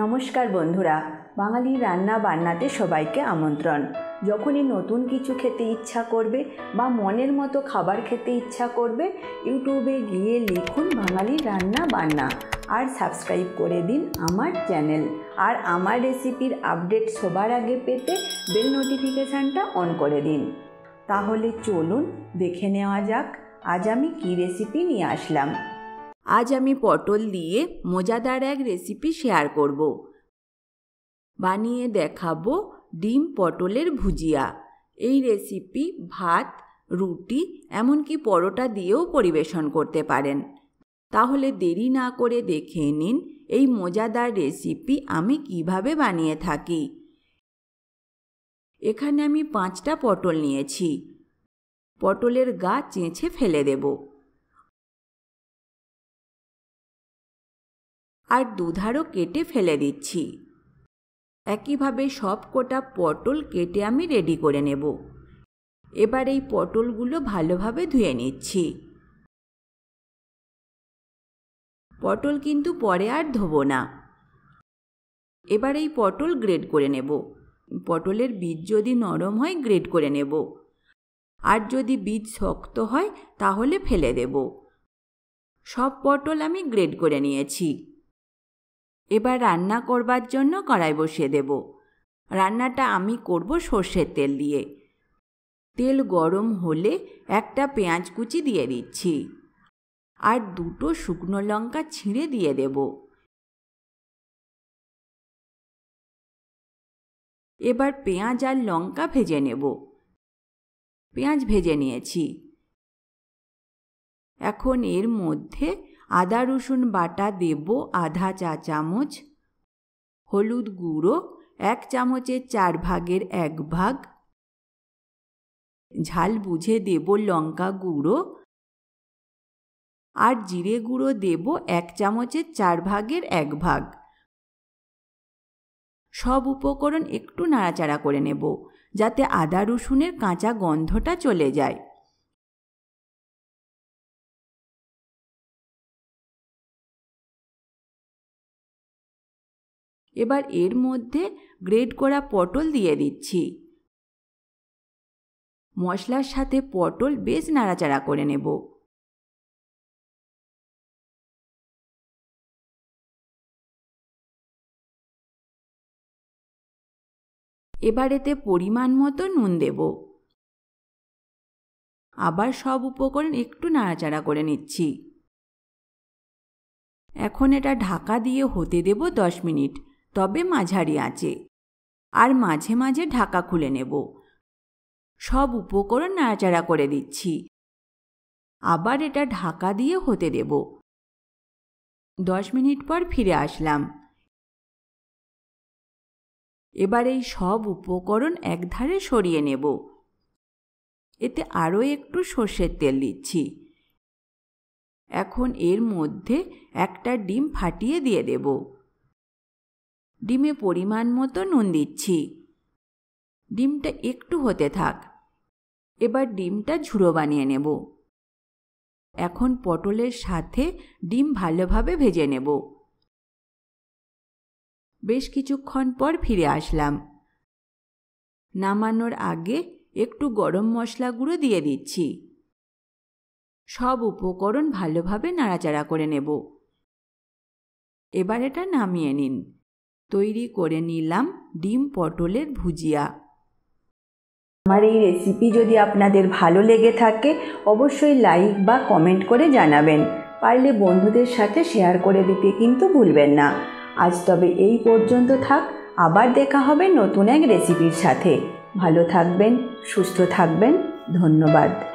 নমস্কার বন্ধুরা বাঙালি রান্না বান্নাতে সবাইকে আমন্ত্রণ যখনই নতুন কিছু খেতে ইচ্ছা করবে বা মনের মতো খাবার খেতে ইচ্ছা করবে ইউটিউবে গিয়ে লিখুন বাঙালি রান্না বান্না আর সাবস্ক্রাইব করে দিন আমার চ্যানেল আর আমার রেসিপির আপডেট সবার আগে পেতে বেল নোটিফিকেশানটা অন করে দিন তাহলে চলুন দেখে নেওয়া যাক আজ আমি কী রেসিপি নিয়ে আসলাম আজ আমি পটল দিয়ে মজাদার এক রেসিপি শেয়ার করব বানিয়ে দেখাবো ডিম পটলের ভুজিয়া এই রেসিপি ভাত রুটি এমনকি পরোটা দিয়েও পরিবেশন করতে পারেন তাহলে দেরি না করে দেখে নিন এই মজাদার রেসিপি আমি কিভাবে বানিয়ে থাকি এখানে আমি পাঁচটা পটল নিয়েছি পটলের গা চেঁচে ফেলে দেবো আর দুধারও কেটে ফেলে দিচ্ছি একইভাবে সব কোটা পটল কেটে আমি রেডি করে নেব এবার এই পটলগুলো ভালোভাবে ধুয়ে নিচ্ছি পটল কিন্তু পরে আর ধোবো না এবার এই পটল গ্রেড করে নেব পটলের বীজ যদি নরম হয় গ্রেড করে নেব আর যদি বীজ শক্ত হয় তাহলে ফেলে দেব সব পটল আমি গ্রেড করে নিয়েছি এবার রান্না করবার জন্য কড়াই বসিয়ে দেব রান্নাটা আমি করব সর্ষের তেল দিয়ে তেল গরম হলে একটা পেঁয়াজ কুচি দিয়ে দিচ্ছি আর দুটো শুকনো লঙ্কা ছিঁড়ে দিয়ে দেব এবার পেঁয়াজ আর লঙ্কা ভেজে নেব পেঁয়াজ ভেজে নিয়েছি এখন এর মধ্যে আদা রসুন বাটা দেব আধা চা চামচ হলুদ গুঁড়ো এক চামচের চার ভাগের এক ভাগ ঝাল বুঝে দেব লঙ্কা গুঁড়ো আর জিরে গুঁড়ো দেব এক চামচের চার ভাগের এক ভাগ সব উপকরণ একটু নাড়াচাড়া করে নেব যাতে আদা রসুনের কাঁচা গন্ধটা চলে যায় এবার এর মধ্যে গ্রেট করা পটল দিয়ে দিচ্ছি মশলার সাথে পটল বেশ নাড়াচাড়া করে নেব এবার এতে পরিমাণ মতো নুন দেব আবার সব উপকরণ একটু নাড়াচাড়া করে নিচ্ছি এখন এটা ঢাকা দিয়ে হতে দেব দশ মিনিট তবে মাঝারি আঁচে আর মাঝে মাঝে ঢাকা খুলে নেব সব উপকরণ নাড়াচাড়া করে দিচ্ছি আবার এটা ঢাকা দিয়ে হতে দেব দশ মিনিট পর ফিরে আসলাম এবার এই সব উপকরণ একধারে সরিয়ে নেব এতে আরও একটু সর্ষের তেল দিচ্ছি এখন এর মধ্যে একটা ডিম ফাটিয়ে দিয়ে দেবো ডিমে পরিমাণ মতো নুন দিচ্ছি ডিমটা একটু হতে থাক এবার ডিমটা ঝুড়ো বানিয়ে নেব এখন পটলের সাথে ডিম ভালোভাবে ভেজে নেব বেশ কিছুক্ষণ পর ফিরে আসলাম নামানোর আগে একটু গরম মশলা গুঁড়ো দিয়ে দিচ্ছি সব উপকরণ ভালোভাবে নাড়াচাড়া করে নেব এবার এটা নামিয়ে নিন তৈরি করে নিলাম ডিম পটলের ভুজিয়া আমার এই রেসিপি যদি আপনাদের ভালো লেগে থাকে অবশ্যই লাইক বা কমেন্ট করে জানাবেন পারলে বন্ধুদের সাথে শেয়ার করে দিতে কিন্তু ভুলবেন না আজ তবে এই পর্যন্ত থাক আবার দেখা হবে নতুন এক রেসিপির সাথে ভালো থাকবেন সুস্থ থাকবেন ধন্যবাদ